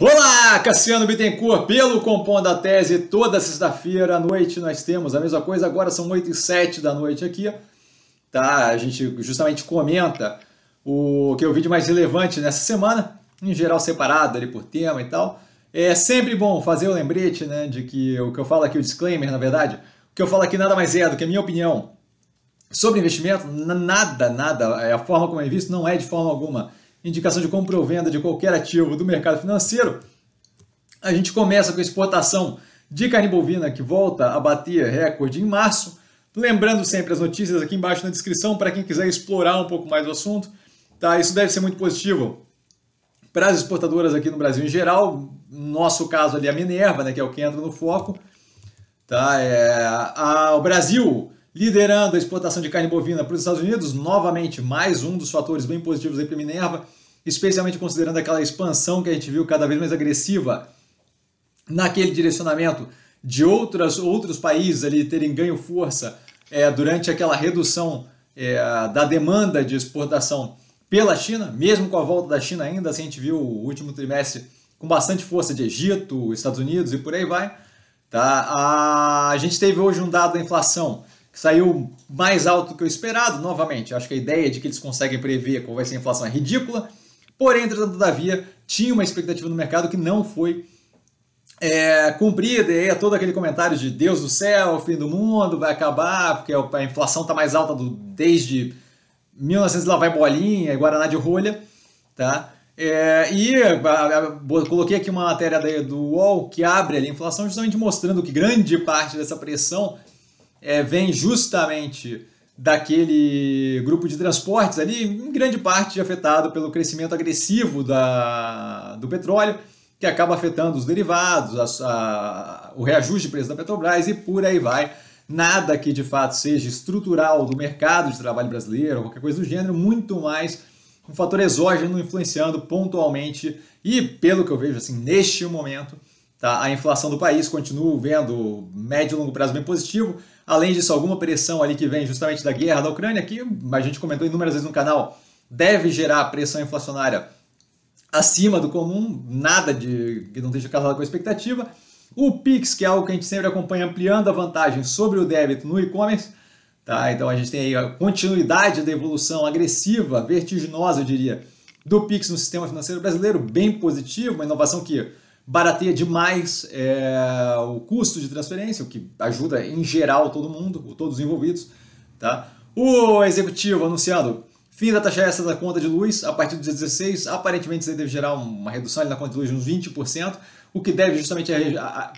Olá, Cassiano Bittencourt, pelo Compondo da Tese, toda sexta-feira à noite nós temos a mesma coisa, agora são 8 e 7 da noite aqui, tá? A gente justamente comenta o que é o vídeo mais relevante nessa semana, em geral separado ali por tema e tal. É sempre bom fazer o lembrete, né, de que o que eu falo aqui, o disclaimer, na verdade, o que eu falo aqui nada mais é do que a minha opinião sobre investimento, nada, nada, é a forma como é visto não é de forma alguma indicação de compra ou venda de qualquer ativo do mercado financeiro, a gente começa com a exportação de carne bovina que volta a bater recorde em março. Lembrando sempre as notícias aqui embaixo na descrição para quem quiser explorar um pouco mais o assunto. Tá? Isso deve ser muito positivo para as exportadoras aqui no Brasil em geral. nosso caso ali é a Minerva, né, que é o que entra no foco. Tá? É, a, o Brasil Liderando a exportação de carne bovina para os Estados Unidos, novamente mais um dos fatores bem positivos aí para Minerva, especialmente considerando aquela expansão que a gente viu cada vez mais agressiva naquele direcionamento de outras, outros países ali terem ganho força é, durante aquela redução é, da demanda de exportação pela China, mesmo com a volta da China ainda, assim a gente viu o último trimestre com bastante força de Egito, Estados Unidos e por aí vai. Tá? A gente teve hoje um dado da inflação saiu mais alto do que o esperado, novamente. Acho que a ideia de que eles conseguem prever qual vai ser a inflação é ridícula. Porém, entretanto, todavia, tinha uma expectativa no mercado que não foi é, cumprida. E aí é todo aquele comentário de Deus do céu, fim do mundo, vai acabar, porque a inflação está mais alta do, desde 1900 lá vai bolinha, Guaraná de rolha, tá? É, e a, a, coloquei aqui uma matéria do UOL que abre a inflação justamente mostrando que grande parte dessa pressão é, vem justamente daquele grupo de transportes ali, em grande parte afetado pelo crescimento agressivo da, do petróleo, que acaba afetando os derivados, a, a, o reajuste de preço da Petrobras e por aí vai. Nada que de fato seja estrutural do mercado de trabalho brasileiro, qualquer coisa do gênero, muito mais um fator exógeno influenciando pontualmente e, pelo que eu vejo assim, neste momento, Tá? A inflação do país continua vendo médio e longo prazo bem positivo, além disso, alguma pressão ali que vem justamente da guerra da Ucrânia, que a gente comentou inúmeras vezes no canal, deve gerar pressão inflacionária acima do comum, nada de que não esteja casado com a expectativa. O Pix, que é algo que a gente sempre acompanha ampliando a vantagem sobre o débito no e-commerce, tá? Então a gente tem aí a continuidade da evolução agressiva, vertiginosa, eu diria, do Pix no sistema financeiro brasileiro, bem positivo, uma inovação que barateia demais é, o custo de transferência, o que ajuda em geral todo mundo, todos os envolvidos. Tá? O executivo anunciando fim da taxa extra da conta de luz a partir do dia 16, aparentemente isso deve gerar uma redução na conta de luz de uns 20%, o que deve justamente, a, a, a,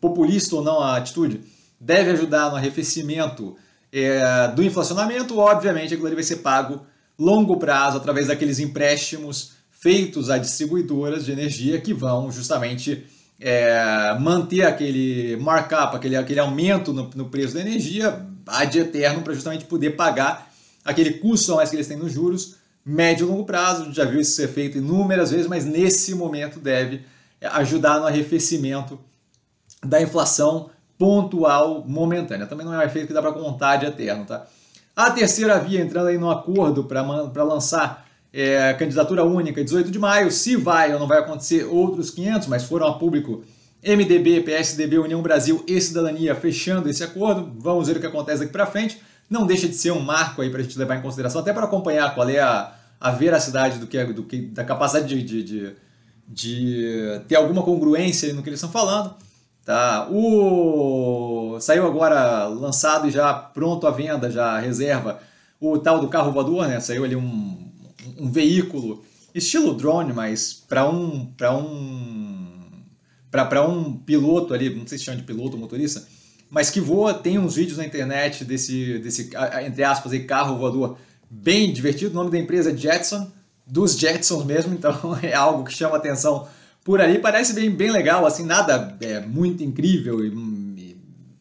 populista ou não a atitude, deve ajudar no arrefecimento é, do inflacionamento, obviamente aquilo ali vai ser pago longo prazo através daqueles empréstimos feitos a distribuidoras de energia que vão justamente é, manter aquele markup, aquele, aquele aumento no, no preço da energia ad eterno para justamente poder pagar aquele custo a mais que eles têm nos juros médio e longo prazo. já viu isso ser feito inúmeras vezes, mas nesse momento deve é, ajudar no arrefecimento da inflação pontual momentânea. Também não é um efeito que dá para contar de eterno, tá? A terceira via entrando aí no acordo para lançar é, candidatura única, 18 de maio, se vai ou não vai acontecer outros 500, mas foram a público MDB, PSDB, União Brasil e Cidadania fechando esse acordo. Vamos ver o que acontece daqui para frente. Não deixa de ser um marco aí para a gente levar em consideração, até para acompanhar qual é a, a veracidade do que, é, do que, da capacidade de, de, de, de ter alguma congruência no que eles estão falando. Tá, o saiu agora lançado e já pronto à venda, já reserva o tal do carro voador, né? Saiu ali um um veículo, estilo drone, mas para um para um para um piloto ali, não sei se chama de piloto ou motorista, mas que voa, tem uns vídeos na internet desse desse entre aspas aí, carro voador bem divertido. O nome da empresa é Jetson, dos Jetsons mesmo, então é algo que chama atenção por ali. Parece bem, bem legal, assim, nada é muito incrível e, e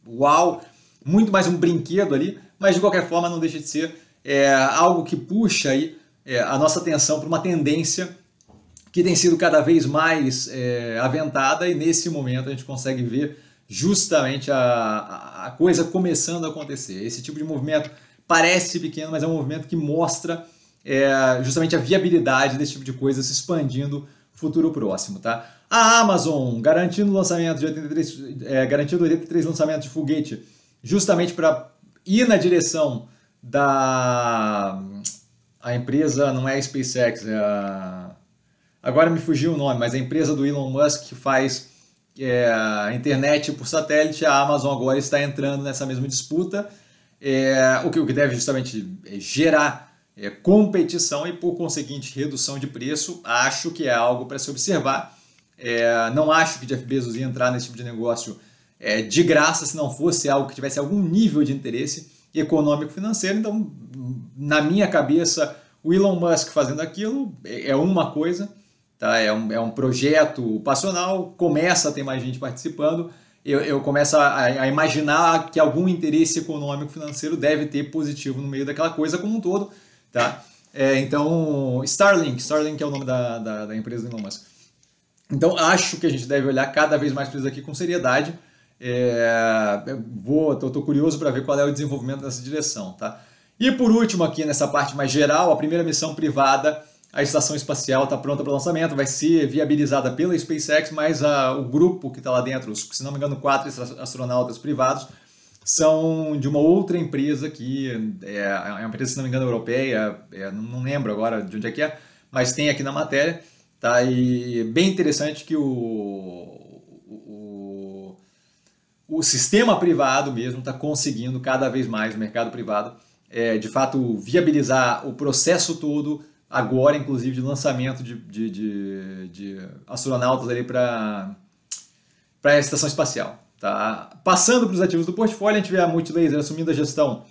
uau, muito mais um brinquedo ali, mas de qualquer forma não deixa de ser é, algo que puxa aí é, a nossa atenção para uma tendência que tem sido cada vez mais é, aventada e nesse momento a gente consegue ver justamente a, a coisa começando a acontecer. Esse tipo de movimento parece pequeno, mas é um movimento que mostra é, justamente a viabilidade desse tipo de coisa se expandindo futuro próximo, tá? A Amazon garantindo lançamento de 83, é, garantindo 83 lançamentos de foguete, justamente para ir na direção da a empresa não é a SpaceX, é a... agora me fugiu o nome, mas a empresa do Elon Musk que faz é, a internet por satélite, a Amazon agora está entrando nessa mesma disputa, é, o, que, o que deve justamente é, gerar é, competição e, por conseguinte, redução de preço. Acho que é algo para se observar. É, não acho que Jeff Bezos ia entrar nesse tipo de negócio é, de graça se não fosse algo que tivesse algum nível de interesse econômico-financeiro. Então, na minha cabeça, o Elon Musk fazendo aquilo é, é uma coisa, tá? é, um, é um projeto passional, começa a ter mais gente participando, eu, eu começo a, a imaginar que algum interesse econômico-financeiro deve ter positivo no meio daquela coisa como um todo. Tá? É, então, Starlink, Starlink é o nome da, da, da empresa do Elon Musk. Então, acho que a gente deve olhar cada vez mais para isso aqui com seriedade, é, vou, tô, tô curioso para ver qual é o desenvolvimento nessa direção, tá? E por último aqui nessa parte mais geral, a primeira missão privada, a estação espacial está pronta para lançamento, vai ser viabilizada pela SpaceX, mas a, o grupo que está lá dentro, os, se não me engano, quatro astronautas privados, são de uma outra empresa que é, é uma empresa, se não me engano, europeia, é, não lembro agora de onde é que é, mas tem aqui na matéria, tá? E é bem interessante que o o sistema privado mesmo está conseguindo cada vez mais, o mercado privado, é, de fato, viabilizar o processo todo, agora inclusive de lançamento de, de, de, de astronautas ali para a estação espacial. Tá? Passando para os ativos do portfólio, a gente vê a Multilaser assumindo a gestão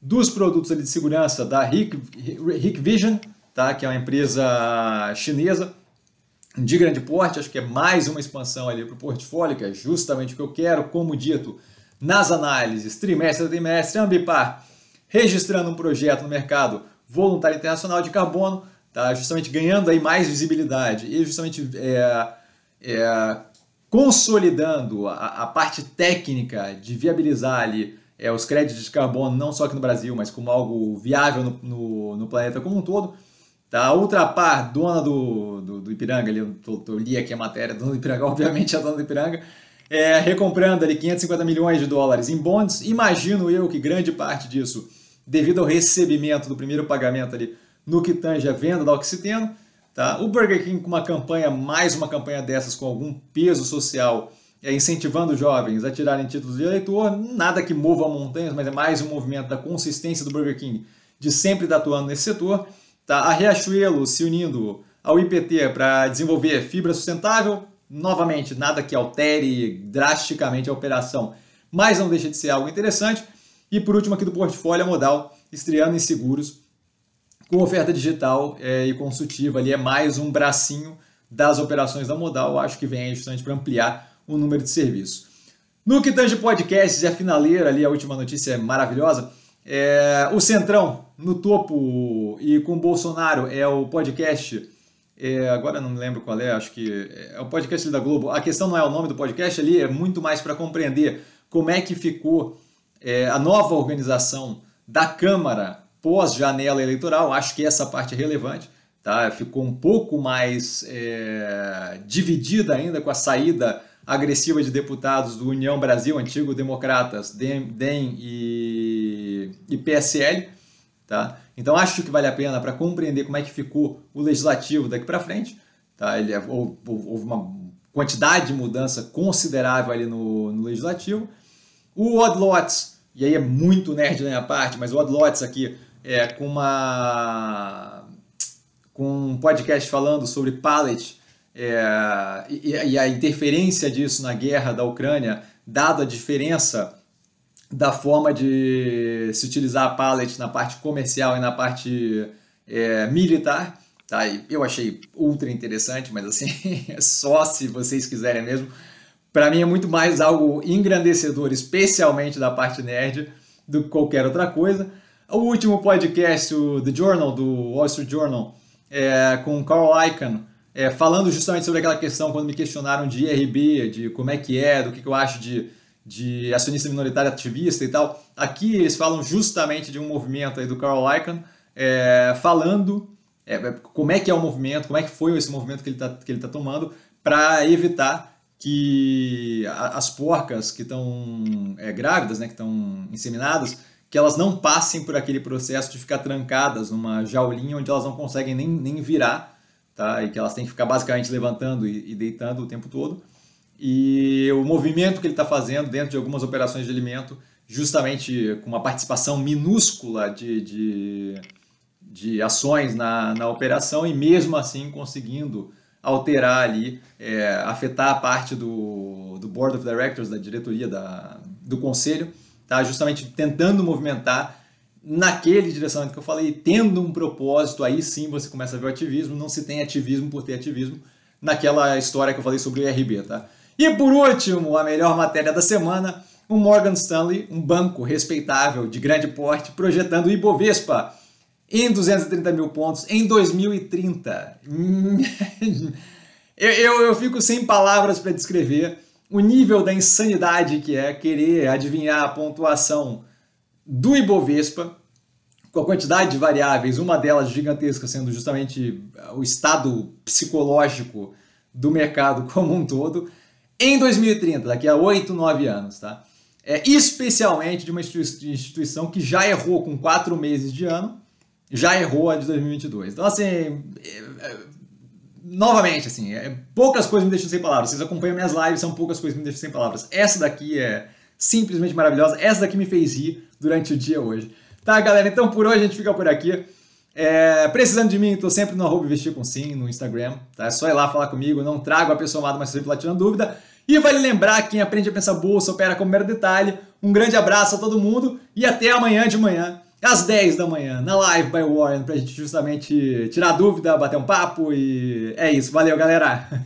dos produtos ali de segurança da Hikvision, tá? que é uma empresa chinesa de grande porte, acho que é mais uma expansão ali para o portfólio, que é justamente o que eu quero, como dito nas análises trimestre a trimestre, Ambipar registrando um projeto no mercado voluntário internacional de carbono, tá justamente ganhando aí mais visibilidade e justamente é, é, consolidando a, a, parte técnica de viabilizar ali é, os créditos de carbono, não só aqui no Brasil, mas como algo viável no, no, no planeta como um todo. Tá? A Ultrapar, dona do, do, do Ipiranga, ali, eu, tô, tô, li aqui a matéria, dona do Ipiranga, obviamente a dona do Ipiranga, é, recomprando ali 550 milhões de dólares em bonds. Imagino eu que grande parte disso, devido ao recebimento do primeiro pagamento ali no que tange a venda da Oxiteno, tá? o Burger King com uma campanha, mais uma campanha dessas com algum peso social, é, incentivando jovens a tirarem títulos de eleitor, nada que mova montanhas, mas é mais um movimento da consistência do Burger King de sempre estar atuando nesse setor. Tá? A Riachuelo se unindo ao IPT para desenvolver fibra sustentável, novamente, nada que altere drasticamente a operação, mas não deixa de ser algo interessante. E por último, aqui do portfólio, a modal estreando em seguros com oferta digital é, e consultiva ali é mais um bracinho das operações da modal, acho que vem aí justamente para ampliar o número de serviços. No que tange podcasts e a finaleira ali, a última notícia é maravilhosa, é, o Centrão no topo e com Bolsonaro é o podcast. É, agora não me lembro qual é, acho que é, é o podcast da Globo. A questão não é o nome do podcast ali, é muito mais para compreender como é que ficou é, a nova organização da Câmara pós-janela eleitoral. Acho que essa parte é relevante. Tá? Ficou um pouco mais é, dividida ainda com a saída agressiva de deputados do União Brasil, antigo Democratas, DEM, DEM e e PSL. Tá? Então acho que vale a pena para compreender como é que ficou o legislativo daqui para frente. Tá? Ele, é, houve, houve uma quantidade de mudança considerável ali no, no legislativo. O Odd Lots, e aí é muito nerd da minha parte, mas o Odd Lots aqui é com uma com um podcast falando sobre pallet é, e, e a interferência disso na guerra da Ucrânia, dado a diferença da forma de se utilizar a pallet na parte comercial e na parte é, militar. Tá? Eu achei ultra interessante, mas assim, é só se vocês quiserem mesmo. Para mim é muito mais algo engrandecedor, especialmente da parte nerd, do que qualquer outra coisa. O último podcast, o The Journal, do Wall Street Journal, é, com Carl Icahn, é, falando justamente sobre aquela questão, quando me questionaram de IRB, de como é que é, do que, que eu acho de de acionista minoritário ativista e tal. Aqui eles falam justamente de um movimento aí do Carl Icahn, é, falando é, é, como é que é o movimento, como é que foi esse movimento que ele está tá tomando para evitar que as porcas que estão é, grávidas, né, que estão inseminadas, que elas não passem por aquele processo de ficar trancadas numa jaulinha onde elas não conseguem nem, nem virar, tá? e que elas têm que ficar basicamente levantando e, e deitando o tempo todo e o movimento que ele está fazendo dentro de algumas operações de alimento, justamente com uma participação minúscula de, de, de ações na, na operação e mesmo assim conseguindo alterar ali, é, afetar a parte do, do Board of Directors, da diretoria da, do conselho, tá? justamente tentando movimentar naquele direcionamento que eu falei, tendo um propósito, aí sim você começa a ver o ativismo, não se tem ativismo por ter ativismo, naquela história que eu falei sobre o IRB, tá? E por último, a melhor matéria da semana, o Morgan Stanley, um banco respeitável de grande porte, projetando o Ibovespa em 230 mil pontos em 2030. eu, eu, eu fico sem palavras para descrever o nível da insanidade que é querer adivinhar a pontuação do Ibovespa, com a quantidade de variáveis, uma delas gigantesca sendo justamente o estado psicológico do mercado como um todo em 2030, daqui a 8, 9 anos, tá? É, especialmente de uma instituição que já errou com 4 meses de ano, já errou a de 2022. Então, assim, é, é, novamente, assim, é, poucas coisas me deixam sem palavras. Vocês acompanham minhas lives, são poucas coisas que me deixam sem palavras. Essa daqui é simplesmente maravilhosa, essa daqui me fez rir durante o dia hoje. Tá, galera? Então, por hoje a gente fica por aqui. É, precisando de mim, estou sempre no arroba investir com sim no Instagram, tá? É só ir lá falar comigo, não trago a pessoa amada, mas sempre lá tirando dúvida. E vale lembrar, quem aprende a pensar bolsa, opera como mero detalhe. Um grande abraço a todo mundo e até amanhã de manhã, às 10 da manhã, na live by Warren, a gente justamente tirar dúvida, bater um papo e é isso. Valeu, galera!